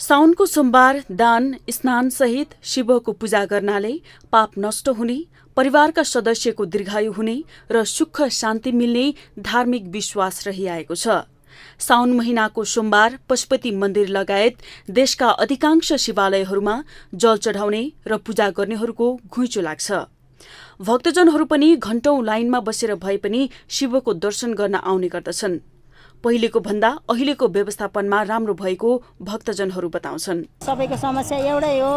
साउनको सोमबार दान स्नान सहित शिवको पूजा गर्नाले पाप नष्ट हुने परिवारका सदस्यको दीर्घायु हुने र सुख शान्ति मिल्ने धार्मिक विश्वास रहिआएको छ साउन महिनाको सोमबार पशुपति मन्दिर लगायत देशका अधिकांश शिवालयहरूमा जल चढाउने र पूजा गर्नेहरूको घुइचो लाग्छ भक्तजनहरू पनि घण्टौं लाइनमा बसेर भए पनि शिवको दर्शन गर्न आउने गर्दछन् पहिलेको भन्दा अहिलेको व्यवस्थापनमा राम्रो भएको भक्तजनहरू बताउँछन् सबैको समस्या एउटै हो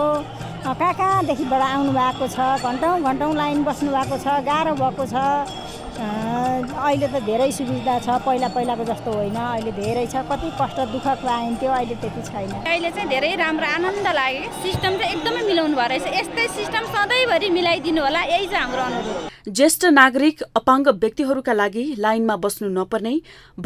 कहाँ कहाँदेखिबाट आउनु भएको छ घन्टौँ घन्टौँ लाइन बस्नु भएको छ गाह्रो भएको छ अहिले त धेरै सुविधा छ पहिला पहिलाको जस्तो होइन अहिले धेरै छ कति कष्ट दुःख पाइन्थ्यो अहिले त्यति छैन अहिले चाहिँ धेरै राम्रो आनन्द लाग्यो सिस्टम चाहिँ एकदमै मिलाउनु भएको रहेछ यस्तै सिस्टम सधैँभरि मिलाइदिनु होला यही चाहिँ हाम्रो अनुरोध ज्येष्ठ नागरिक अपाङ्ग व्यक्तिहरूका लागि लाइनमा बस्नु नपर्ने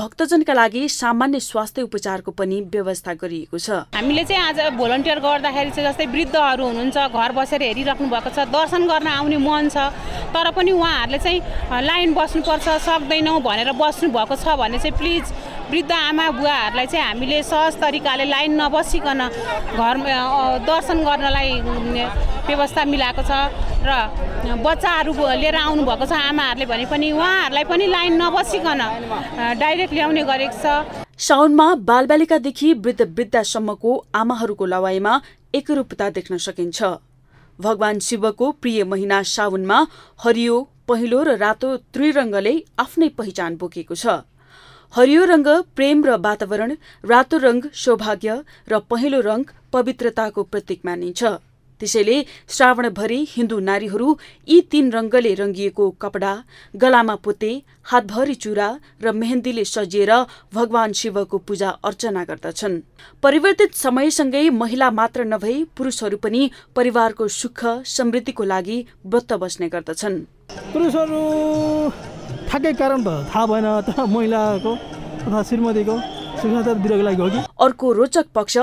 भक्तजनका लागि सामान्य स्वास्थ्य उपचारको पनि व्यवस्था गरिएको छ हामीले चाहिँ आज भोलन्टियर गर्दाखेरि चाहिँ जस्तै वृद्धहरू हुनुहुन्छ घर बसेर हेरिराख्नु भएको छ दर्शन गर्न आउने मन छ तर पनि उहाँहरूले चाहिँ लाइन बस्नुपर्छ सक्दैनौँ भनेर बस्नुभएको छ भने चाहिँ प्लिज वृद्ध आमा बुवाहरूलाई चाहिँ हामीले सहज तरिकाले लाइन नबसिकन घर दर्शन गर्नलाई व्यवस्था मिलाएको छ र बच्चाहरू लिएर आउनुभएको छ आमाहरूले भने पनि उहाँहरूलाई पनि लाइन नबसिकन डाइरेक्ट ल्याउने गरेको छ साउनमा बालबालिकादेखि वृद्ध वृद्धसम्मको आमाहरूको लवाईमा एकरूपता देख्न सकिन्छ भगवान शिवको प्रिय महिना साउनमा हरियो पहिलो र रातो त्रिरङ्गले आफ्नै पहिचान बोकेको छ हरियो रङ्ग प्रेम र वातावरण रातो रङ्ग सौभाग्य र पहिलो रङ्ग पवित्रताको प्रतीक मानिन्छ त्यसैले श्रावणभरि हिन्दू नारीहरू यी तीन रंगले रंगिएको कपडा गलामा पोते हातभरि चुरा र मेहन्दीले सजिएर भगवान शिवको पूजा अर्चना गर्दछन् परिवर्तित समयसँगै महिला मात्र नभई पुरुषहरू पनि परिवारको सुख समृद्धिको लागि व्रत बस्ने गर्दछन् पुरुषहरू ठ्याक्कै कारण थाहा भएन त महिलाको तथा श्रीमतीको अर्को रोचक पक्ष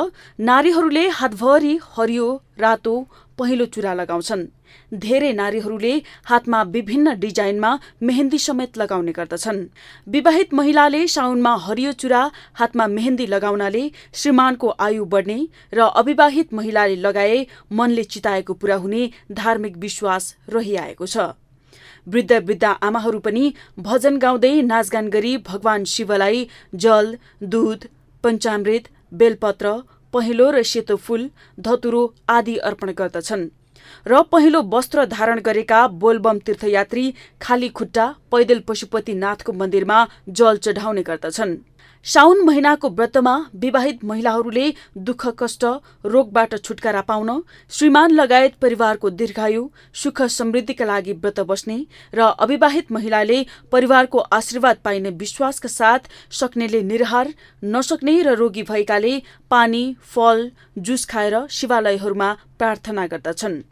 नारीहरूले हातभरि हरियो रातो पहिलो चुरा लगाउँछन् धेरै नारीहरूले हातमा विभिन्न डिजाइनमा मेहेन्दी समेत लगाउने गर्दछन् विवाहित महिलाले साउनमा हरियो चुरा हातमा मेहेन्दी लगाउनाले श्रीमानको आयु बढ्ने र अविवाहित महिलाले लगाए मनले चिताएको पूरा हुने धार्मिक विश्वास रहिआएको छ वृद्ध वृद्ध आमाहरू पनि भजन गाउँदै नाचगान गरी भगवान शिवलाई जल दुध पञ्चामृत बेलपत्र पहेँलो र सेतो फूल धतुरो आदि अर्पण गर्दछन् र पहिलो वस्त्र धारण गरेका बोलबम तीर्थयात्री खाली खुट्टा पैदल पशुपतिनाथको मन्दिरमा जल चढाउने गर्दछन् साउन महिनाको व्रतमा विवाहित महिलाहरूले दुःख कष्ट रोगबाट छुटकारा पाउन श्रीमान लगायत परिवारको दीर्घायु सुख समृद्धिका लागि व्रत बस्ने र अविवाहित महिलाले परिवारको आशीर्वाद पाइने विश्वासका साथ सक्नेले निरहार नसक्ने र रोगी भएकाले पानी फल जुस खाएर शिवालयहरूमा प्रार्थना गर्दछन्